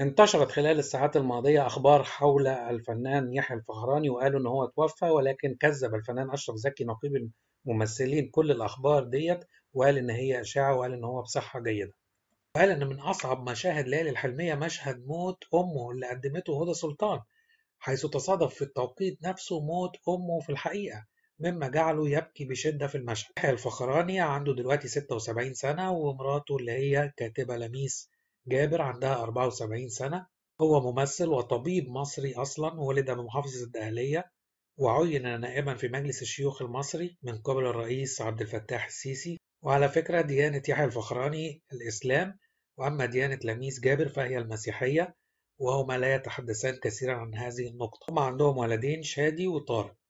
انتشرت خلال الساعات الماضية أخبار حول الفنان يحيى الفخراني وقالوا إن هو توفى ولكن كذب الفنان أشرف زكي نقيب الممثلين كل الأخبار ديت وقال إن هي إشاعة وقال إن هو بصحة جيدة. وقال إن من أصعب مشاهد ليالي الحلمية مشهد موت أمه اللي قدمته هدى سلطان حيث تصادف في التوقيت نفسه موت أمه في الحقيقة مما جعله يبكي بشدة في المشهد. يحيى الفخراني عنده دلوقتي 76 سنة ومراته اللي هي كاتبة لميس جابر عندها 74 سنة هو ممثل وطبيب مصري أصلا ولد بمحافظة الدهلية وعين نائبا في مجلس الشيوخ المصري من قبل الرئيس عبد الفتاح السيسي وعلى فكرة ديانة يحيى الفخراني الإسلام وأما ديانة لميس جابر فهي المسيحية وهما لا يتحدثان كثيرا عن هذه النقطة هما عندهم ولدين شادي وطارق